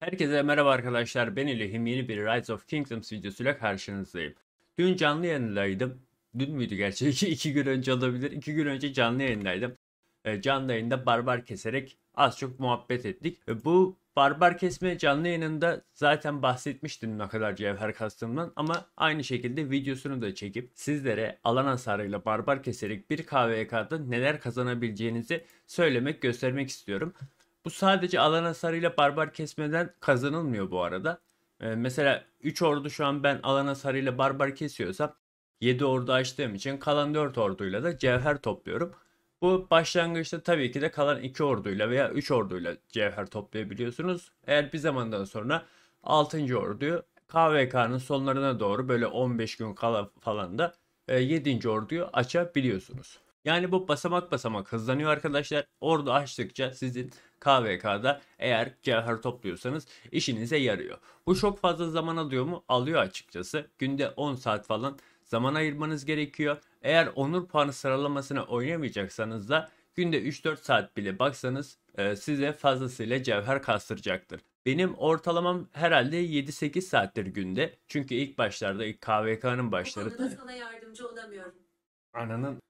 Herkese merhaba arkadaşlar ben İlihim yeni bir Rise of Kingdoms videosuyla karşınızdayım. Dün canlı yayındaydım. Dün müydü gerçekten? İki, gün önce olabilir. İki gün önce canlı yayındaydım. E, canlı yayında barbar keserek az çok muhabbet ettik. Ee, bu barbar kesme canlı yayınında zaten bahsetmiştim ne kadar cevher kastımdan ama aynı şekilde videosunu da çekip sizlere alan hasarıyla barbar keserek bir KVK'da neler kazanabileceğinizi söylemek göstermek istiyorum. Bu sadece alan hasarıyla barbar kesmeden kazanılmıyor bu arada. Ee, mesela 3 ordu şu an ben alan hasarıyla barbar kesiyorsam 7 ordu açtığım için kalan 4 orduyla da cevher topluyorum. Bu başlangıçta tabii ki de kalan 2 orduyla veya 3 orduyla cevher toplayabiliyorsunuz. Eğer bir zamandan sonra 6. orduyu KVK'nın sonlarına doğru böyle 15 gün kala falan da 7. E, orduyu açabiliyorsunuz. Yani bu basamak basamak hızlanıyor arkadaşlar. Ordu açtıkça sizin KVK'da eğer cevher topluyorsanız işinize yarıyor. Bu çok fazla zaman alıyor mu? Alıyor açıkçası. Günde 10 saat falan zaman ayırmanız gerekiyor. Eğer onur puanı sıralamasına oynamayacaksanız da günde 3-4 saat bile baksanız e, size fazlasıyla cevher kastıracaktır. Benim ortalamam herhalde 7-8 saattir günde. Çünkü ilk başlarda ilk KVK'nın başları. Bu konuda sana yardımcı olamıyorum. Ananın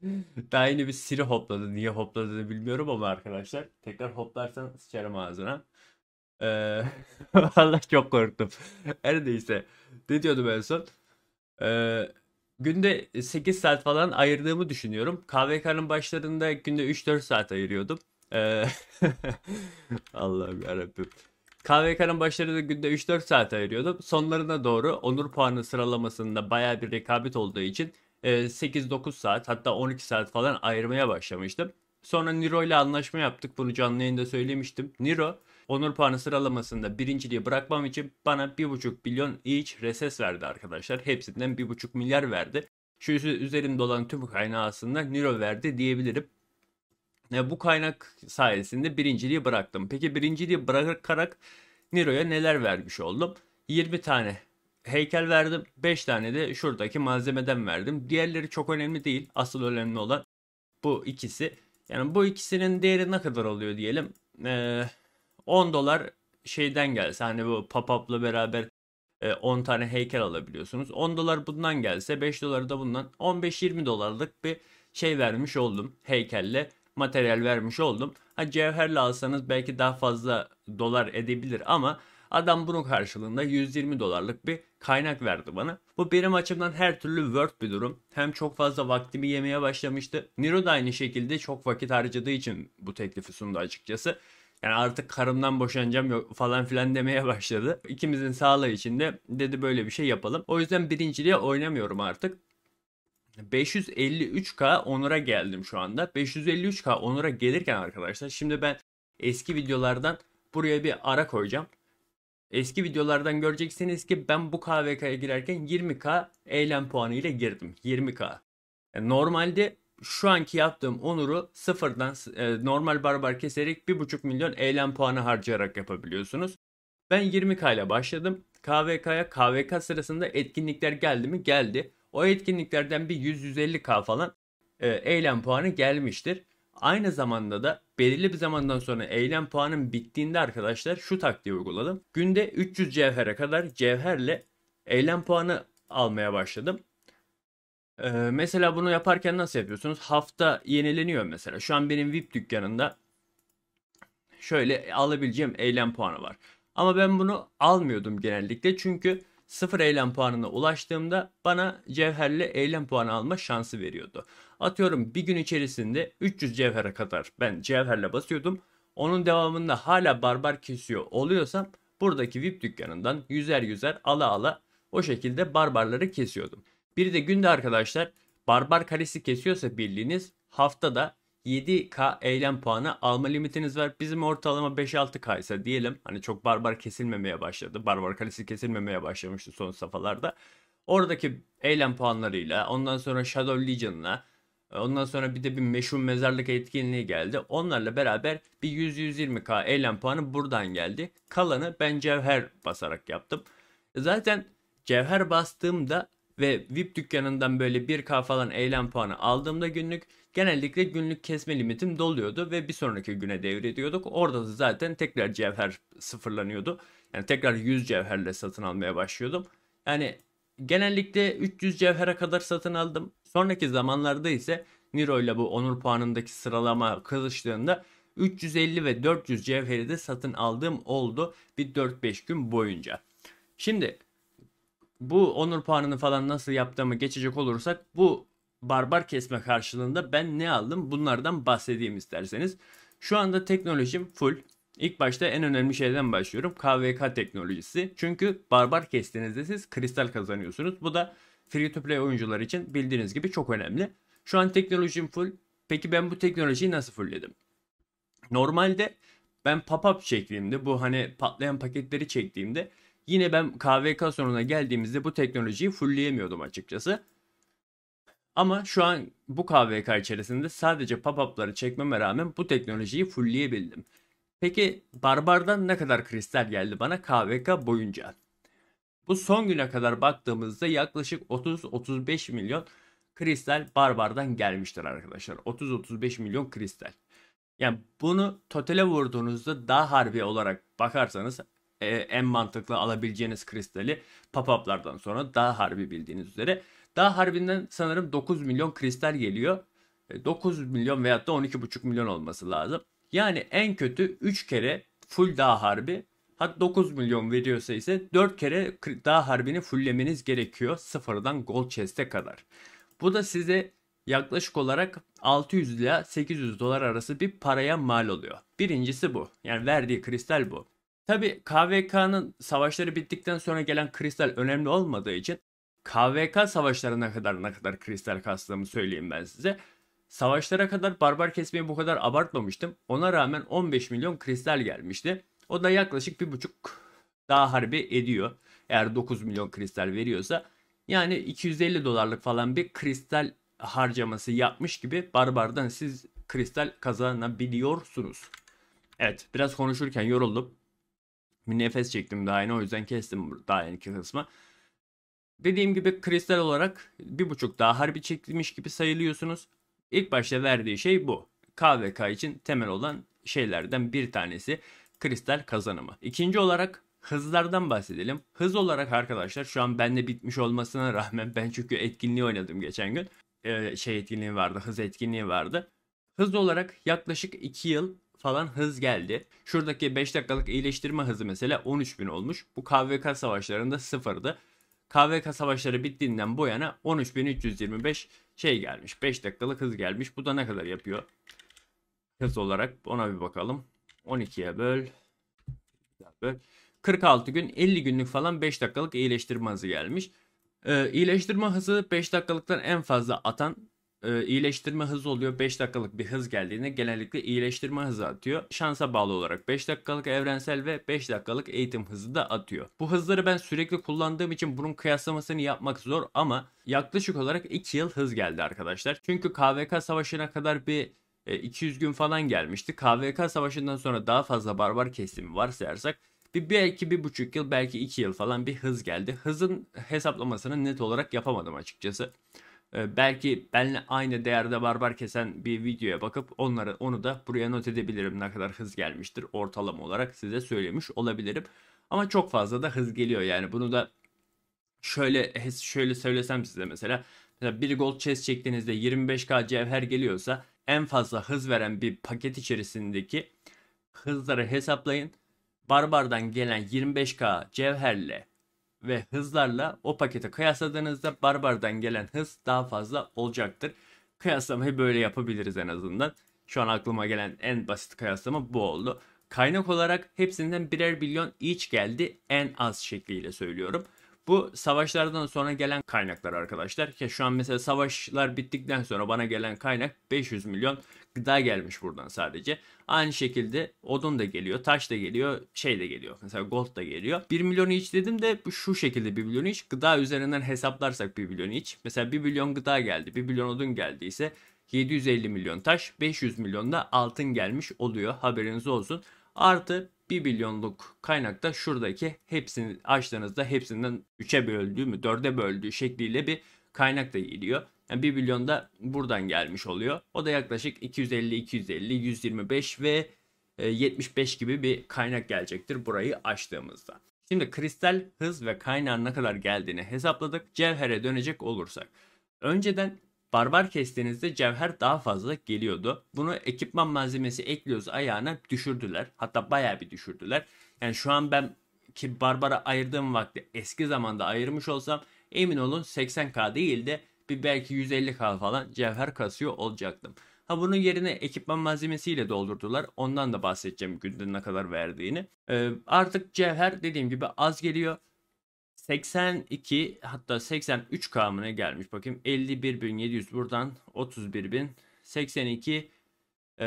Daha yeni bir Siri hopladı. Niye hopladığını bilmiyorum ama arkadaşlar. Tekrar hoplarsan sıçarım ağzına. Ee, Valla çok korktum. Her neyse. Ne diyordum en son? Ee, günde 8 saat falan ayırdığımı düşünüyorum. KVK'nın başlarında günde 3-4 saat ayırıyordum. Ee, Allah'ım yarabbim. KVK'nın başlarında günde 3-4 saat ayırıyordum. Sonlarına doğru onur puanı sıralamasında baya bir rekabet olduğu için 8-9 saat hatta 12 saat falan ayırmaya başlamıştım. Sonra Niro ile anlaşma yaptık. Bunu canlı yayında söylemiştim. Niro onur puanı sıralamasında birinciliği bırakmam için bana 1,5 milyon each reses verdi arkadaşlar. Hepsinden 1,5 milyar verdi. Şu üzerimde olan tüm kaynağı aslında Niro verdi diyebilirim. E, bu kaynak sayesinde birinciliği bıraktım. Peki birinciliği bırakarak Niro'ya neler vermiş oldum? 20 tane heykel verdim. 5 tane de şuradaki malzemeden verdim. Diğerleri çok önemli değil. Asıl önemli olan bu ikisi. Yani bu ikisinin değeri ne kadar oluyor diyelim. Ee, 10 dolar şeyden gelse hani bu pop-up'la beraber 10 e, tane heykel alabiliyorsunuz. 10 dolar bundan gelse 5 dolar da bundan 15-20 dolarlık bir şey vermiş oldum. Heykelle materyal vermiş oldum. Ha cevherle alsanız belki daha fazla dolar edebilir ama Adam bunun karşılığında 120 dolarlık bir kaynak verdi bana. Bu benim açımdan her türlü worth bir durum. Hem çok fazla vaktimi yemeye başlamıştı. Nero da aynı şekilde çok vakit harcadığı için bu teklifi sundu açıkçası. Yani artık karımdan boşanacağım yok falan filan demeye başladı. İkimizin sağlığı için de dedi böyle bir şey yapalım. O yüzden birinciliğe oynamıyorum artık. 553K Onur'a geldim şu anda. 553K Onur'a gelirken arkadaşlar şimdi ben eski videolardan buraya bir ara koyacağım. Eski videolardan göreceksiniz ki ben bu KVK'ya girerken 20K eylem puanı ile girdim. 20K. Yani e, normalde şu anki yaptığım onuru sıfırdan e, normal barbar keserek 1,5 milyon eylem puanı harcayarak yapabiliyorsunuz. Ben 20K ile başladım. KVK'ya KVK sırasında etkinlikler geldi mi? Geldi. O etkinliklerden bir 100-150K falan e, eylem puanı gelmiştir. Aynı zamanda da belirli bir zamandan sonra eylem puanın bittiğinde arkadaşlar şu taktiği uyguladım. Günde 300 cevhere kadar cevherle eylem puanı almaya başladım. Ee, mesela bunu yaparken nasıl yapıyorsunuz? Hafta yenileniyor mesela. Şu an benim VIP dükkanında şöyle alabileceğim eylem puanı var. Ama ben bunu almıyordum genellikle çünkü sıfır eylem puanına ulaştığımda bana cevherle eylem puanı alma şansı veriyordu. Atıyorum bir gün içerisinde 300 cevhere kadar ben cevherle basıyordum. Onun devamında hala barbar kesiyor oluyorsam buradaki VIP dükkanından yüzer yüzer ala ala o şekilde barbarları kesiyordum. Bir de günde arkadaşlar barbar kalesi kesiyorsa birliğiniz haftada 7K eylem puanı alma limitiniz var. Bizim ortalama 5-6K ise diyelim. Hani çok barbar kesilmemeye başladı. Barbar kalesi kesilmemeye başlamıştı son safhalarda. Oradaki eylem puanlarıyla ondan sonra Shadow Legion'la Ondan sonra bir de bir meşhur mezarlık etkinliği geldi. Onlarla beraber bir 100-120k eylem puanı buradan geldi. Kalanı ben cevher basarak yaptım. Zaten cevher bastığımda ve VIP dükkanından böyle 1k falan eylem puanı aldığımda günlük genellikle günlük kesme limitim doluyordu ve bir sonraki güne devrediyorduk. Orada da zaten tekrar cevher sıfırlanıyordu. Yani tekrar 100 cevherle satın almaya başlıyordum. Yani genellikle 300 cevhere kadar satın aldım. Sonraki zamanlarda ise Niro ile bu onur puanındaki sıralama kızıştığında 350 ve 400 cevheri de satın aldığım oldu bir 4-5 gün boyunca. Şimdi bu onur puanını falan nasıl yaptığımı geçecek olursak bu barbar kesme karşılığında ben ne aldım bunlardan bahsedeyim isterseniz. Şu anda teknolojim full. İlk başta en önemli şeyden başlıyorum. KVK teknolojisi. Çünkü barbar kestiğinizde siz kristal kazanıyorsunuz. Bu da free to play oyuncular için bildiğiniz gibi çok önemli. Şu an teknolojim full. Peki ben bu teknolojiyi nasıl fullledim? Normalde ben pop-up çektiğimde bu hani patlayan paketleri çektiğimde yine ben KVK sonuna geldiğimizde bu teknolojiyi fullleyemiyordum açıkçası. Ama şu an bu KVK içerisinde sadece pop-up'ları çekmeme rağmen bu teknolojiyi fullleyebildim. Peki Barbar'dan ne kadar kristal geldi bana KVK boyunca? Bu son güne kadar baktığımızda yaklaşık 30-35 milyon kristal barbardan gelmiştir arkadaşlar. 30-35 milyon kristal. Yani bunu totele vurduğunuzda daha harbi olarak bakarsanız e, en mantıklı alabileceğiniz kristali papaplardan sonra daha harbi bildiğiniz üzere. Daha harbinden sanırım 9 milyon kristal geliyor. 9 e, milyon veyahut da 12,5 milyon olması lazım. Yani en kötü 3 kere full daha harbi Hat 9 milyon veriyorsa ise 4 kere daha harbini fulllemeniz gerekiyor sıfırdan gol chest'e kadar. Bu da size yaklaşık olarak 600 ila 800 dolar arası bir paraya mal oluyor. Birincisi bu. Yani verdiği kristal bu. Tabi KVK'nın savaşları bittikten sonra gelen kristal önemli olmadığı için KVK savaşlarına kadar ne kadar kristal kastığımı söyleyeyim ben size. Savaşlara kadar barbar kesmeyi bu kadar abartmamıştım. Ona rağmen 15 milyon kristal gelmişti. O da yaklaşık bir buçuk daha harbi ediyor. Eğer 9 milyon kristal veriyorsa. Yani 250 dolarlık falan bir kristal harcaması yapmış gibi Barbar'dan siz kristal kazanabiliyorsunuz. Evet biraz konuşurken yoruldum. Bir nefes çektim daha yine o yüzden kestim daha yeni kısmı. Dediğim gibi kristal olarak bir buçuk daha harbi çekilmiş gibi sayılıyorsunuz. İlk başta verdiği şey bu. KVK için temel olan şeylerden bir tanesi kristal kazanımı. İkinci olarak Hızlardan bahsedelim. Hız olarak arkadaşlar şu an bende bitmiş olmasına rağmen ben çünkü etkinliği oynadım geçen gün. Ee, şey etkinliği vardı, hız etkinliği vardı. Hız olarak yaklaşık 2 yıl falan hız geldi. Şuradaki 5 dakikalık iyileştirme hızı mesela 13.000 olmuş. Bu KVK savaşlarında sıfırdı. KVK savaşları bittiğinden bu yana 13.325 şey gelmiş. 5 dakikalık hız gelmiş. Bu da ne kadar yapıyor? Hız olarak ona bir bakalım. 12'ye böl. 46 gün 50 günlük falan 5 dakikalık iyileştirme hızı gelmiş. Ee, iyileştirme hızı 5 dakikalıktan en fazla atan e, iyileştirme hızı oluyor. 5 dakikalık bir hız geldiğinde genellikle iyileştirme hızı atıyor. Şansa bağlı olarak 5 dakikalık evrensel ve 5 dakikalık eğitim hızı da atıyor. Bu hızları ben sürekli kullandığım için bunun kıyaslamasını yapmak zor ama yaklaşık olarak 2 yıl hız geldi arkadaşlar. Çünkü KVK savaşına kadar bir 200 e, gün falan gelmişti. KVK savaşından sonra daha fazla barbar kesimi varsayarsak bir belki bir buçuk yıl belki iki yıl falan bir hız geldi. Hızın hesaplamasını net olarak yapamadım açıkçası. Ee, belki benle aynı değerde barbar kesen bir videoya bakıp onları onu da buraya not edebilirim ne kadar hız gelmiştir ortalama olarak size söylemiş olabilirim. Ama çok fazla da hız geliyor yani bunu da şöyle şöyle söylesem size mesela Mesela bir gol chest çektiğinizde 25k cevher geliyorsa en fazla hız veren bir paket içerisindeki hızları hesaplayın. Barbardan gelen 25K cevherle ve hızlarla o pakete kıyasladığınızda Barbar'dan gelen hız daha fazla olacaktır. Kıyaslamayı böyle yapabiliriz en azından. Şu an aklıma gelen en basit kıyaslama bu oldu. Kaynak olarak hepsinden birer milyon each geldi en az şekliyle söylüyorum. Bu savaşlardan sonra gelen kaynaklar arkadaşlar. Ya şu an mesela savaşlar bittikten sonra bana gelen kaynak 500 milyon gıda gelmiş buradan sadece. Aynı şekilde odun da geliyor, taş da geliyor, şey de geliyor. Mesela gold da geliyor. 1 milyon iç dedim de bu şu şekilde 1 milyon iç. Gıda üzerinden hesaplarsak 1 milyon iç. Mesela 1 milyon gıda geldi, 1 milyon odun geldiyse 750 milyon taş, 500 milyon da altın gelmiş oluyor. Haberiniz olsun. Artı 1 milyonluk kaynak da şuradaki hepsini açtığınızda hepsinden 3'e böldüğü mü 4'e böldüğü şekliyle bir kaynak da geliyor. Yani 1 milyon da buradan gelmiş oluyor. O da yaklaşık 250, 250, 125 ve 75 e, gibi bir kaynak gelecektir burayı açtığımızda. Şimdi kristal hız ve kaynağın ne kadar geldiğini hesapladık. Cevhere dönecek olursak. Önceden Barbar kestiğinizde cevher daha fazla geliyordu. Bunu ekipman malzemesi ekliyoruz ayağına düşürdüler. Hatta bayağı bir düşürdüler. Yani şu an ben ki Barbar'a ayırdığım vakti eski zamanda ayırmış olsam emin olun 80k değil de bir belki 150k falan cevher kasıyor olacaktım. Ha bunun yerine ekipman malzemesiyle doldurdular. Ondan da bahsedeceğim günde ne kadar verdiğini. Ee, artık cevher dediğim gibi az geliyor. 82 hatta 83 kamına gelmiş. Bakayım 51.700 buradan 31.000 82 e,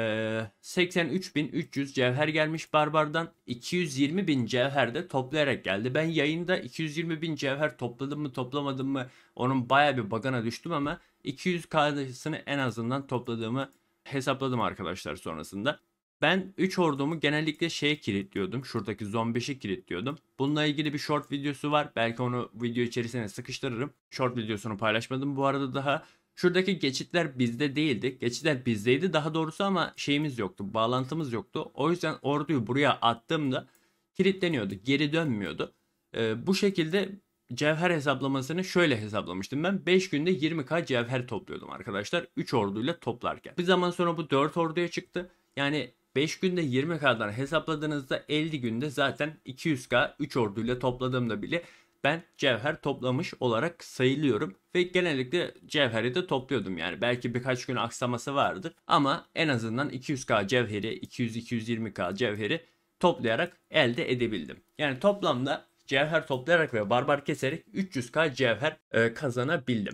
83.300 cevher gelmiş Barbar'dan 220.000 cevher de toplayarak geldi. Ben yayında 220.000 cevher topladım mı toplamadım mı onun baya bir bagana düştüm ama 200 kardeşini en azından topladığımı hesapladım arkadaşlar sonrasında. Ben 3 ordumu genellikle şeye kilitliyordum. Şuradaki zon kilitliyordum. Bununla ilgili bir short videosu var. Belki onu video içerisine sıkıştırırım. Short videosunu paylaşmadım bu arada daha. Şuradaki geçitler bizde değildi. Geçitler bizdeydi daha doğrusu ama şeyimiz yoktu. Bağlantımız yoktu. O yüzden orduyu buraya attığımda kilitleniyordu. Geri dönmüyordu. Ee, bu şekilde cevher hesaplamasını şöyle hesaplamıştım ben. 5 günde 20k cevher topluyordum arkadaşlar. 3 orduyla toplarken. Bir zaman sonra bu 4 orduya çıktı. Yani 5 günde 20K'dan hesapladığınızda 50 günde zaten 200K 3 orduyla topladığımda bile ben cevher toplamış olarak sayılıyorum ve genellikle cevheri de topluyordum yani belki birkaç gün aksaması vardır ama en azından 200k cevheri 200-220k cevheri toplayarak elde edebildim. Yani toplamda cevher toplayarak ve barbar keserek 300k cevher e, kazanabildim.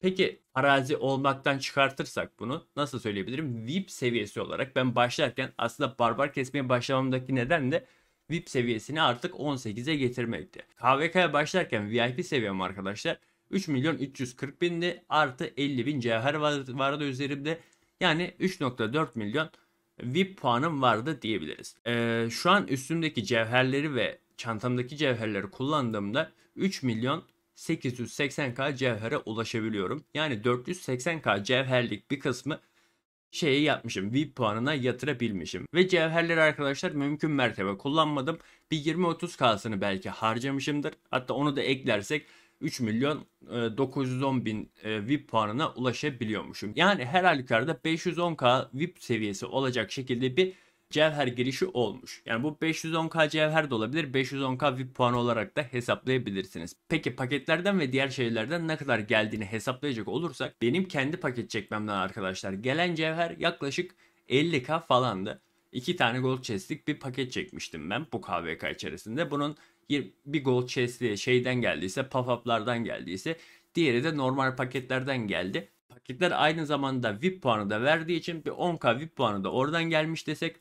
Peki arazi olmaktan çıkartırsak bunu nasıl söyleyebilirim? VIP seviyesi olarak ben başlarken aslında barbar kesmeye başlamamdaki neden de VIP seviyesini artık 18'e getirmekti. KVK'ya başlarken VIP seviyem arkadaşlar 3 milyon 340 bindi artı 50 bin cevher vardı üzerimde. Yani 3.4 milyon VIP puanım vardı diyebiliriz. Ee, şu an üstümdeki cevherleri ve çantamdaki cevherleri kullandığımda 3 milyon 880k cevhere ulaşabiliyorum. Yani 480k cevherlik bir kısmı şeyi yapmışım. VIP puanına yatırabilmişim. Ve cevherleri arkadaşlar mümkün mertebe kullanmadım. Bir 20-30k'sını belki harcamışımdır. Hatta onu da eklersek 3 milyon 910 e, bin e, VIP puanına ulaşabiliyormuşum. Yani her halükarda 510k VIP seviyesi olacak şekilde bir cevher girişi olmuş. Yani bu 510k cevher de olabilir. 510k VIP puanı olarak da hesaplayabilirsiniz. Peki paketlerden ve diğer şeylerden ne kadar geldiğini hesaplayacak olursak benim kendi paket çekmemden arkadaşlar gelen cevher yaklaşık 50k falandı. 2 tane gold chest'lik bir paket çekmiştim ben bu KVK içerisinde. Bunun bir gold chest'li şeyden geldiyse, pop-up'lardan geldiyse diğeri de normal paketlerden geldi. Paketler aynı zamanda VIP puanı da verdiği için bir 10k VIP puanı da oradan gelmiş desek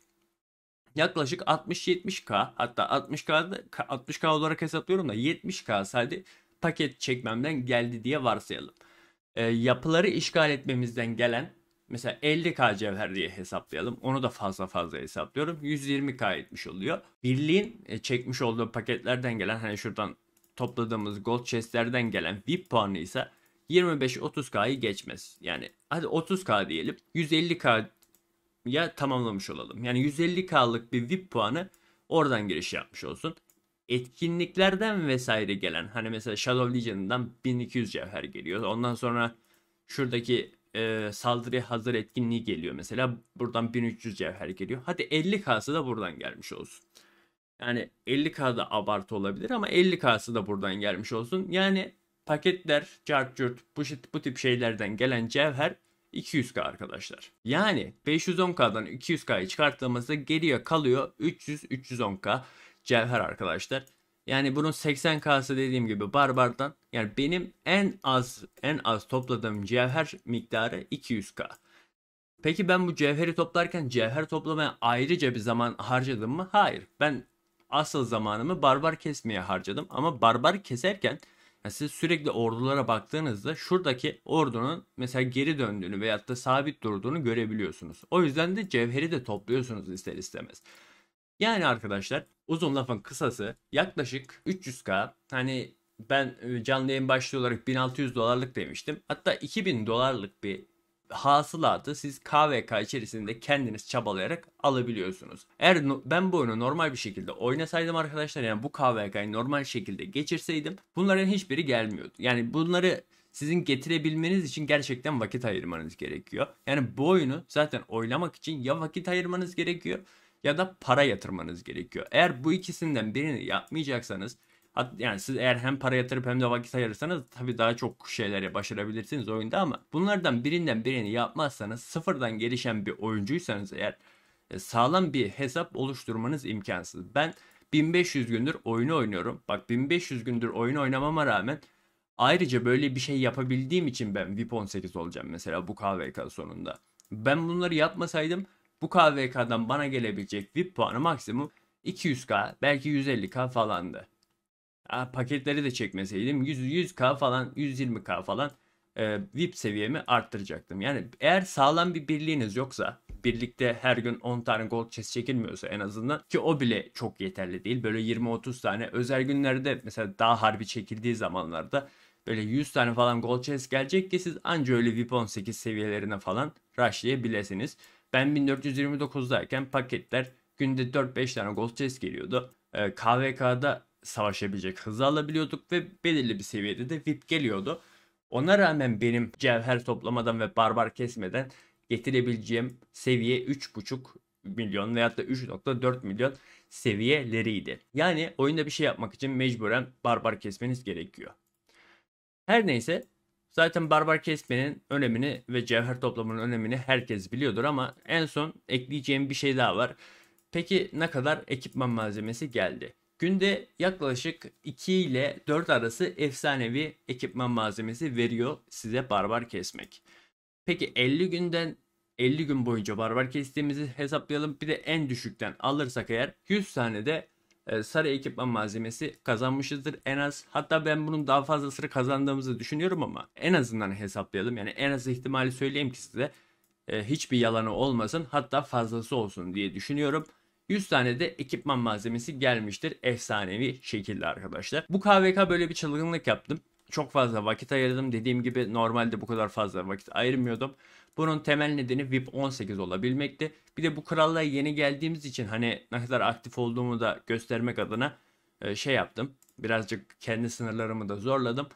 yaklaşık 60-70K hatta 60K 60K olarak hesaplıyorum da 70K sadece paket çekmemden geldi diye varsayalım. E, yapıları işgal etmemizden gelen mesela 50K cevher diye hesaplayalım. Onu da fazla fazla hesaplıyorum. 120K etmiş oluyor. Birliğin e, çekmiş olduğu paketlerden gelen hani şuradan topladığımız gold chestlerden gelen VIP puanı ise 25-30K'yı geçmez. Yani hadi 30K diyelim. 150K ya tamamlamış olalım. Yani 150K'lık bir VIP puanı oradan giriş yapmış olsun. Etkinliklerden vesaire gelen hani mesela Shadow Legion'dan 1200 cevher geliyor. Ondan sonra şuradaki e, saldırı hazır etkinliği geliyor mesela. Buradan 1300 cevher geliyor. Hadi 50K'sı da buradan gelmiş olsun. Yani 50K'da abartı olabilir ama 50K'sı da buradan gelmiş olsun. Yani paketler, cart cürt, bu, bu tip şeylerden gelen cevher 200K arkadaşlar. Yani 510K'dan 200K'yı çıkarttığımızda geriye kalıyor 300-310K cevher arkadaşlar. Yani bunun 80K'sı dediğim gibi barbardan yani benim en az en az topladığım cevher miktarı 200K. Peki ben bu cevheri toplarken cevher toplamaya ayrıca bir zaman harcadım mı? Hayır. Ben asıl zamanımı barbar kesmeye harcadım ama barbar keserken yani siz sürekli ordulara baktığınızda şuradaki ordunun mesela geri döndüğünü veyahut da sabit durduğunu görebiliyorsunuz. O yüzden de cevheri de topluyorsunuz ister istemez. Yani arkadaşlar uzun lafın kısası yaklaşık 300k hani ben e, canlı yayın başlığı olarak 1600 dolarlık demiştim. Hatta 2000 dolarlık bir hasılatı siz KVK içerisinde kendiniz çabalayarak alabiliyorsunuz. Eğer ben bu oyunu normal bir şekilde oynasaydım arkadaşlar yani bu KVK'yı normal şekilde geçirseydim bunların hiçbiri gelmiyordu. Yani bunları sizin getirebilmeniz için gerçekten vakit ayırmanız gerekiyor. Yani bu oyunu zaten oynamak için ya vakit ayırmanız gerekiyor ya da para yatırmanız gerekiyor. Eğer bu ikisinden birini yapmayacaksanız yani siz eğer hem para yatırıp hem de vakit ayırırsanız tabii daha çok şeyleri başarabilirsiniz oyunda ama bunlardan birinden birini yapmazsanız sıfırdan gelişen bir oyuncuysanız eğer e, sağlam bir hesap oluşturmanız imkansız. Ben 1500 gündür oyunu oynuyorum. Bak 1500 gündür oyun oynamama rağmen ayrıca böyle bir şey yapabildiğim için ben VIP 18 olacağım mesela bu KVK sonunda. Ben bunları yapmasaydım bu KVK'dan bana gelebilecek VIP puanı maksimum 200k belki 150k falandı. Ha, paketleri de çekmeseydim 100, 100k falan 120k falan e, VIP seviyemi arttıracaktım. Yani eğer sağlam bir birliğiniz yoksa birlikte her gün 10 tane gold chest çekilmiyorsa en azından ki o bile çok yeterli değil. Böyle 20-30 tane özel günlerde mesela daha harbi çekildiği zamanlarda böyle 100 tane falan gold chest gelecek ki siz anca öyle VIP 18 seviyelerine falan rushlayabilirsiniz. Ben 1429'dayken paketler günde 4-5 tane gold chest geliyordu. E, KVK'da savaşabilecek hızı alabiliyorduk ve belirli bir seviyede de VIP geliyordu. Ona rağmen benim cevher toplamadan ve barbar kesmeden getirebileceğim seviye 3.5 milyon veyahut da 3.4 milyon seviyeleriydi. Yani oyunda bir şey yapmak için mecburen barbar kesmeniz gerekiyor. Her neyse zaten barbar kesmenin önemini ve cevher toplamanın önemini herkes biliyordur ama en son ekleyeceğim bir şey daha var. Peki ne kadar ekipman malzemesi geldi? Günde yaklaşık 2 ile 4 arası efsanevi ekipman malzemesi veriyor size barbar kesmek. Peki 50 günden 50 gün boyunca barbar kestiğimizi hesaplayalım. Bir de en düşükten alırsak eğer 100 tane de e, sarı ekipman malzemesi kazanmışızdır en az. Hatta ben bunun daha fazlasını kazandığımızı düşünüyorum ama en azından hesaplayalım. Yani en az ihtimali söyleyeyim ki size e, hiçbir yalanı olmasın hatta fazlası olsun diye düşünüyorum. 100 tane de ekipman malzemesi gelmiştir efsanevi şekilde arkadaşlar. Bu KVK böyle bir çılgınlık yaptım. Çok fazla vakit ayırdım. Dediğim gibi normalde bu kadar fazla vakit ayırmıyordum. Bunun temel nedeni VIP 18 olabilmekti. Bir de bu krallığa yeni geldiğimiz için hani ne kadar aktif olduğumu da göstermek adına e, şey yaptım. Birazcık kendi sınırlarımı da zorladım.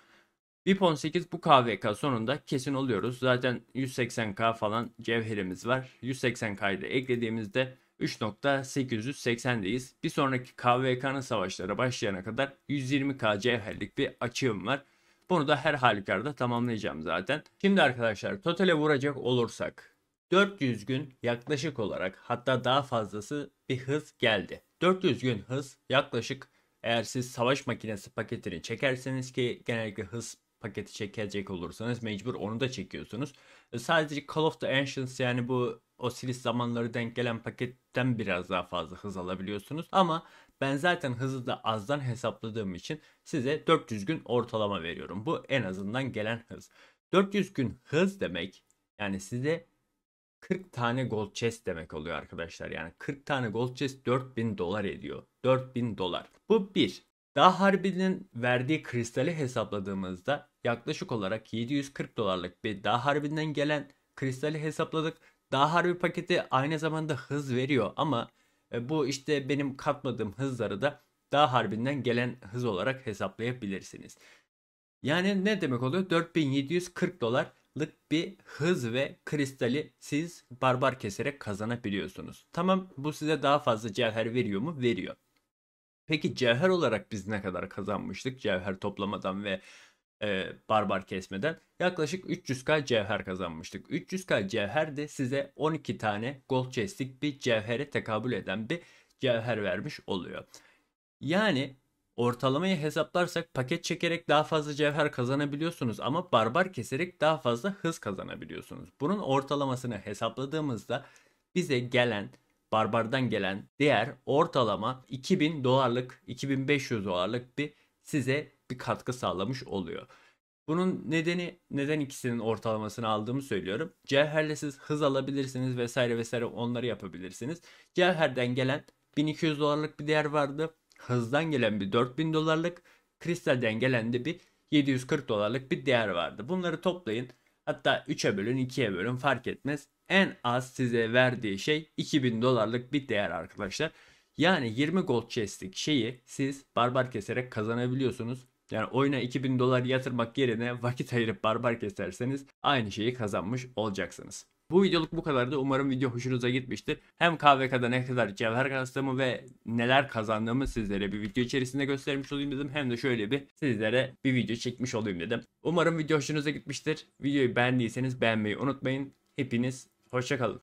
VIP 18 bu KVK sonunda kesin oluyoruz. Zaten 180k falan cevherimiz var. 180k ile eklediğimizde 3.880'deyiz. Bir sonraki KVK'nın savaşlara başlayana kadar 120K cevherlik bir açığım var. Bunu da her halükarda tamamlayacağım zaten. Şimdi arkadaşlar totale vuracak olursak 400 gün yaklaşık olarak hatta daha fazlası bir hız geldi. 400 gün hız yaklaşık eğer siz savaş makinesi paketini çekerseniz ki genellikle hız paketi çekecek olursanız mecbur onu da çekiyorsunuz. E, sadece Call of the Ancients yani bu Osiris zamanları denk gelen paketten biraz daha fazla hız alabiliyorsunuz. Ama ben zaten hızı da azdan hesapladığım için size 400 gün ortalama veriyorum. Bu en azından gelen hız. 400 gün hız demek yani size 40 tane gold chest demek oluyor arkadaşlar. Yani 40 tane gold chest 4000 dolar ediyor. 4000 dolar. Bu bir. Daha harbinin verdiği kristali hesapladığımızda yaklaşık olarak 740 dolarlık bir daha harbinden gelen kristali hesapladık. Daha harbi paketi aynı zamanda hız veriyor ama e, bu işte benim katmadığım hızları da daha harbinden gelen hız olarak hesaplayabilirsiniz. Yani ne demek oluyor? 4740 dolarlık bir hız ve kristali siz barbar keserek kazanabiliyorsunuz. Tamam bu size daha fazla cevher veriyor mu? Veriyor. Peki cevher olarak biz ne kadar kazanmıştık cevher toplamadan ve e, barbar kesmeden? Yaklaşık 300k cevher kazanmıştık. 300k cevher de size 12 tane gold chestlik bir cevhere tekabül eden bir cevher vermiş oluyor. Yani ortalamayı hesaplarsak paket çekerek daha fazla cevher kazanabiliyorsunuz ama barbar keserek daha fazla hız kazanabiliyorsunuz. Bunun ortalamasını hesapladığımızda bize gelen Barbar'dan gelen diğer ortalama 2000 dolarlık, 2500 dolarlık bir size bir katkı sağlamış oluyor. Bunun nedeni neden ikisinin ortalamasını aldığımı söylüyorum. Cevherle siz hız alabilirsiniz vesaire vesaire onları yapabilirsiniz. Cevherden gelen 1200 dolarlık bir değer vardı. Hızdan gelen bir 4000 dolarlık, kristalden gelen de bir 740 dolarlık bir değer vardı. Bunları toplayın. Hatta 3'e bölün 2'ye bölün fark etmez. En az size verdiği şey 2000 dolarlık bir değer arkadaşlar. Yani 20 gold chest'lik şeyi siz barbar keserek kazanabiliyorsunuz. Yani oyuna 2000 dolar yatırmak yerine vakit ayırıp barbar keserseniz aynı şeyi kazanmış olacaksınız. Bu videoluk bu kadardı. Umarım video hoşunuza gitmiştir. Hem KVK'da ne kadar cevher kastığımı ve neler kazandığımı sizlere bir video içerisinde göstermiş olayım dedim. Hem de şöyle bir sizlere bir video çekmiş olayım dedim. Umarım video hoşunuza gitmiştir. Videoyu beğendiyseniz beğenmeyi unutmayın. Hepiniz hoşçakalın.